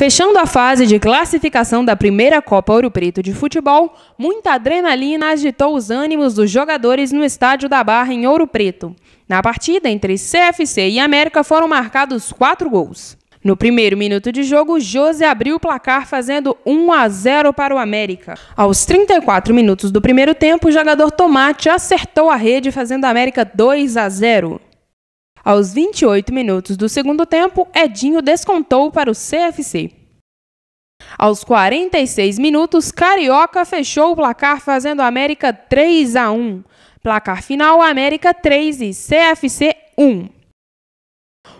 Fechando a fase de classificação da primeira Copa Ouro Preto de futebol, muita adrenalina agitou os ânimos dos jogadores no estádio da Barra em Ouro Preto. Na partida entre CFC e América foram marcados quatro gols. No primeiro minuto de jogo, José abriu o placar fazendo 1 a 0 para o América. Aos 34 minutos do primeiro tempo, o jogador Tomate acertou a rede fazendo a América 2 a 0. Aos 28 minutos do segundo tempo, Edinho descontou para o CFC. Aos 46 minutos, Carioca fechou o placar fazendo América 3 a 1. Placar final América 3 e CFC 1.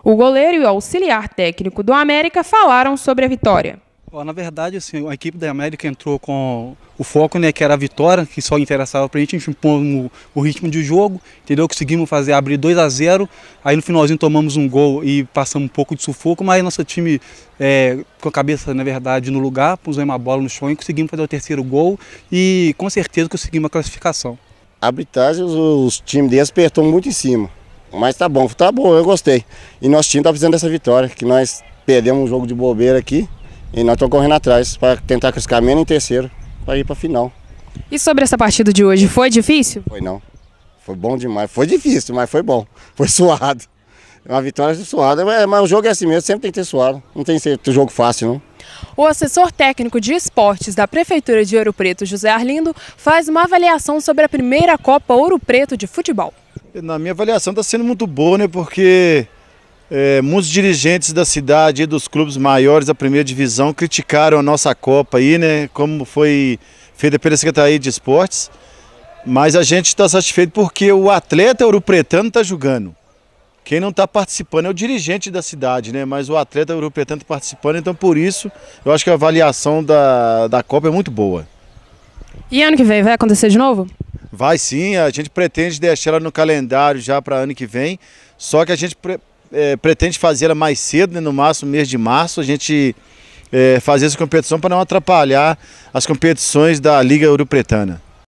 O goleiro e o auxiliar técnico do América falaram sobre a vitória. Na verdade, assim, a equipe da América entrou com o foco, né, que era a vitória, que só interessava para a gente, a gente impôs o, ritmo de jogo, entendeu? Conseguimos fazer abrir 2 a 0 aí no finalzinho tomamos um gol e passamos um pouco de sufoco, mas nosso time é, com a cabeça, na verdade, no lugar, pusemos uma bola no chão e conseguimos fazer o terceiro gol e com certeza conseguimos a classificação. A arbitragem, os, os times deles apertou muito em cima, mas tá bom, tá bom, eu gostei. E nosso time tá precisando dessa vitória, que nós perdemos um jogo de bobeira aqui, e nós estamos correndo atrás para tentar crescer menos em terceiro, para ir para a final. E sobre essa partida de hoje, foi difícil? Foi não. Foi bom demais. Foi difícil, mas foi bom. Foi suado. É uma vitória suada. Mas, mas o jogo é assim mesmo, sempre tem que ter suado. Não tem que ser jogo fácil, não. O assessor técnico de esportes da Prefeitura de Ouro Preto, José Arlindo, faz uma avaliação sobre a primeira Copa Ouro Preto de futebol. Na minha avaliação está sendo muito boa, né? Porque é, muitos dirigentes da cidade e dos clubes maiores da primeira divisão criticaram a nossa Copa aí, né? Como foi feita pela Secretaria de Esportes. Mas a gente está satisfeito porque o atleta europretano está jogando. Quem não está participando é o dirigente da cidade, né? Mas o atleta europretano está participando, então por isso eu acho que a avaliação da, da Copa é muito boa. E ano que vem vai acontecer de novo? Vai sim, a gente pretende deixar ela no calendário já para ano que vem. Só que a gente é, pretende fazer ela mais cedo, né, no máximo mês de março, a gente é, fazer essa competição para não atrapalhar as competições da Liga Europretana.